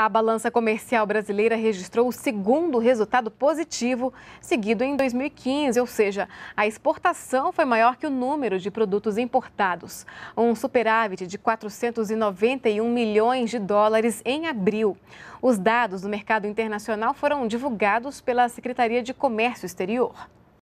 A balança comercial brasileira registrou o segundo resultado positivo, seguido em 2015, ou seja, a exportação foi maior que o número de produtos importados. Um superávit de 491 milhões de dólares em abril. Os dados do mercado internacional foram divulgados pela Secretaria de Comércio Exterior.